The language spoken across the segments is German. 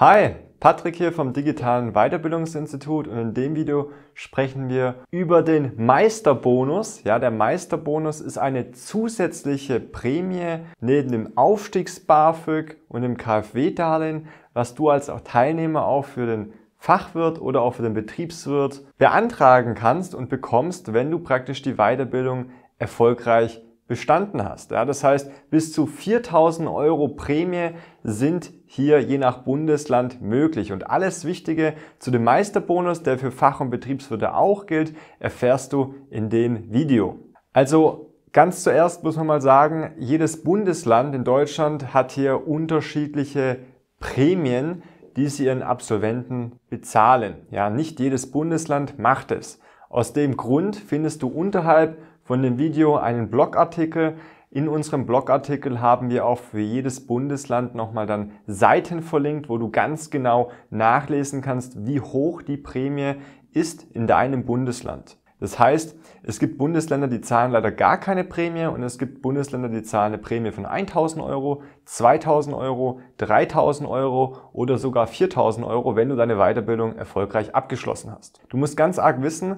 Hi, Patrick hier vom Digitalen Weiterbildungsinstitut und in dem Video sprechen wir über den Meisterbonus. Ja, der Meisterbonus ist eine zusätzliche Prämie neben dem Aufstiegs-BAföG und dem KfW-Darlehen, was du als Teilnehmer auch für den Fachwirt oder auch für den Betriebswirt beantragen kannst und bekommst, wenn du praktisch die Weiterbildung erfolgreich bestanden hast. Ja, das heißt, bis zu 4000 Euro Prämie sind hier je nach Bundesland möglich. Und alles Wichtige zu dem Meisterbonus, der für Fach- und Betriebswirte auch gilt, erfährst du in dem Video. Also ganz zuerst muss man mal sagen, jedes Bundesland in Deutschland hat hier unterschiedliche Prämien, die sie ihren Absolventen bezahlen. Ja, nicht jedes Bundesland macht es. Aus dem Grund findest du unterhalb von dem Video einen Blogartikel. In unserem Blogartikel haben wir auch für jedes Bundesland nochmal dann Seiten verlinkt, wo du ganz genau nachlesen kannst, wie hoch die Prämie ist in deinem Bundesland. Das heißt, es gibt Bundesländer, die zahlen leider gar keine Prämie und es gibt Bundesländer, die zahlen eine Prämie von 1000 Euro, 2000 Euro, 3000 Euro oder sogar 4000 Euro, wenn du deine Weiterbildung erfolgreich abgeschlossen hast. Du musst ganz arg wissen,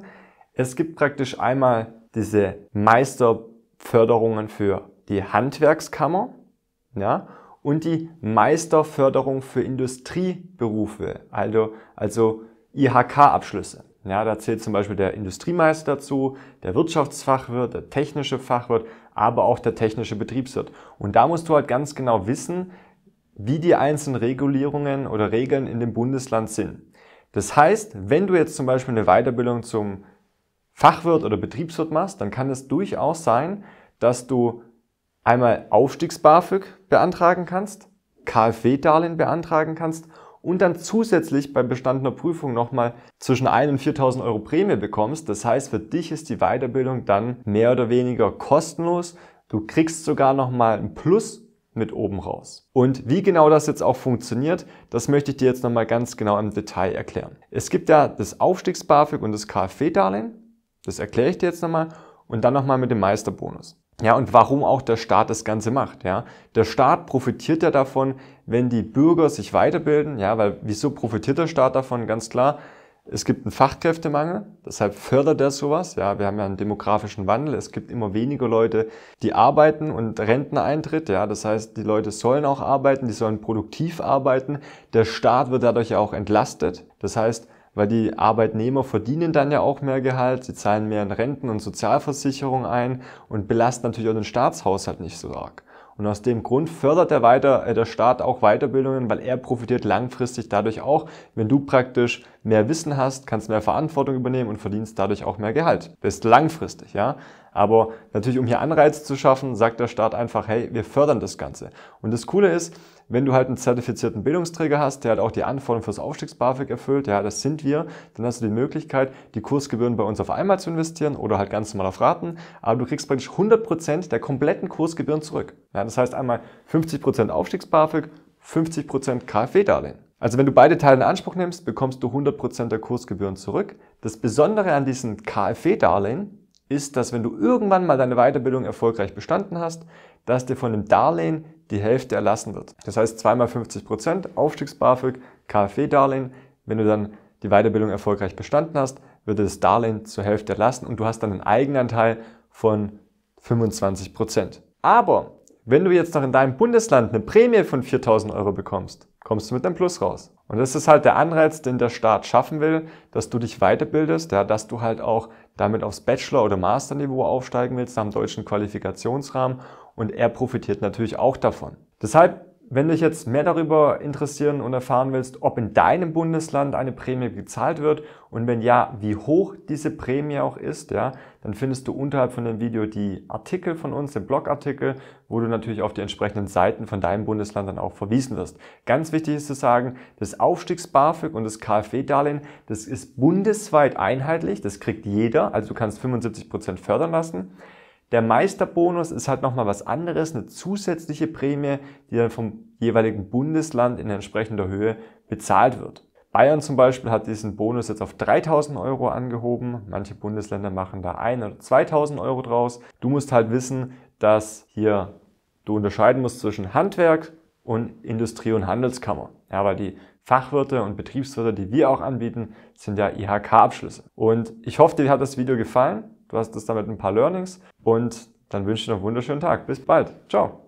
es gibt praktisch einmal diese Meisterförderungen für die Handwerkskammer ja, und die Meisterförderung für Industrieberufe, also, also IHK-Abschlüsse. Ja, da zählt zum Beispiel der Industriemeister dazu, der Wirtschaftsfachwirt, der technische Fachwirt, aber auch der technische Betriebswirt. Und da musst du halt ganz genau wissen, wie die einzelnen Regulierungen oder Regeln in dem Bundesland sind. Das heißt, wenn du jetzt zum Beispiel eine Weiterbildung zum Fachwirt oder Betriebswirt machst, dann kann es durchaus sein, dass du einmal Aufstiegs-BAföG beantragen kannst, KfW-Darlehen beantragen kannst und dann zusätzlich bei bestandener Prüfung nochmal zwischen 1.000 und 4.000 Euro Prämie bekommst. Das heißt, für dich ist die Weiterbildung dann mehr oder weniger kostenlos. Du kriegst sogar nochmal ein Plus mit oben raus. Und wie genau das jetzt auch funktioniert, das möchte ich dir jetzt nochmal ganz genau im Detail erklären. Es gibt ja das Aufstiegs-BAföG und das KfW-Darlehen. Das erkläre ich dir jetzt nochmal und dann nochmal mit dem Meisterbonus. Ja, und warum auch der Staat das Ganze macht, ja. Der Staat profitiert ja davon, wenn die Bürger sich weiterbilden, ja, weil wieso profitiert der Staat davon? Ganz klar, es gibt einen Fachkräftemangel, deshalb fördert er sowas, ja. Wir haben ja einen demografischen Wandel, es gibt immer weniger Leute, die arbeiten und Renteneintritt, ja. Das heißt, die Leute sollen auch arbeiten, die sollen produktiv arbeiten. Der Staat wird dadurch ja auch entlastet. Das heißt, weil die Arbeitnehmer verdienen dann ja auch mehr Gehalt, sie zahlen mehr in Renten und Sozialversicherung ein und belasten natürlich auch den Staatshaushalt nicht so arg. Und aus dem Grund fördert der, weiter, äh, der Staat auch Weiterbildungen, weil er profitiert langfristig dadurch auch, wenn du praktisch mehr Wissen hast, kannst mehr Verantwortung übernehmen und verdienst dadurch auch mehr Gehalt. Das ist langfristig, ja. Aber natürlich, um hier Anreize zu schaffen, sagt der Staat einfach, hey, wir fördern das Ganze. Und das Coole ist, wenn du halt einen zertifizierten Bildungsträger hast, der halt auch die Anforderungen fürs Aufstiegs-BAföG erfüllt, ja, das sind wir, dann hast du die Möglichkeit, die Kursgebühren bei uns auf einmal zu investieren oder halt ganz normal auf Raten, aber du kriegst praktisch 100% der kompletten Kursgebühren zurück. Ja, das heißt einmal 50% Aufstiegs-BAföG, 50% KfW-Darlehen. Also wenn du beide Teile in Anspruch nimmst, bekommst du 100% der Kursgebühren zurück. Das Besondere an diesen KfW-Darlehen ist, dass wenn du irgendwann mal deine Weiterbildung erfolgreich bestanden hast, dass dir von dem Darlehen die Hälfte erlassen wird. Das heißt zweimal 50 Prozent Aufstiegs-BAföG, KfW-Darlehen. Wenn du dann die Weiterbildung erfolgreich bestanden hast, wird dir das Darlehen zur Hälfte erlassen und du hast dann einen Eigenanteil von 25 Prozent. Aber wenn du jetzt noch in deinem Bundesland eine Prämie von 4000 Euro bekommst, kommst du mit einem Plus raus. Und das ist halt der Anreiz, den der Staat schaffen will, dass du dich weiterbildest, ja, dass du halt auch damit aufs Bachelor- oder Masterniveau aufsteigen willst, am deutschen Qualifikationsrahmen. Und er profitiert natürlich auch davon. Deshalb wenn dich jetzt mehr darüber interessieren und erfahren willst, ob in deinem Bundesland eine Prämie gezahlt wird und wenn ja, wie hoch diese Prämie auch ist, ja, dann findest du unterhalb von dem Video die Artikel von uns, den Blogartikel, wo du natürlich auf die entsprechenden Seiten von deinem Bundesland dann auch verwiesen wirst. Ganz wichtig ist zu sagen, das Aufstiegs-BAföG und das KfW-Darlehen, das ist bundesweit einheitlich, das kriegt jeder, also du kannst 75% Prozent fördern lassen. Der Meisterbonus ist halt nochmal was anderes, eine zusätzliche Prämie, die dann vom jeweiligen Bundesland in entsprechender Höhe bezahlt wird. Bayern zum Beispiel hat diesen Bonus jetzt auf 3000 Euro angehoben. Manche Bundesländer machen da 1 oder 2000 Euro draus. Du musst halt wissen, dass hier du unterscheiden musst zwischen Handwerk und Industrie- und Handelskammer. Ja, weil die Fachwirte und Betriebswirte, die wir auch anbieten, sind ja IHK-Abschlüsse. Und ich hoffe, dir hat das Video gefallen. Du hast das damit ein paar Learnings und dann wünsche ich dir noch einen wunderschönen Tag. Bis bald. Ciao.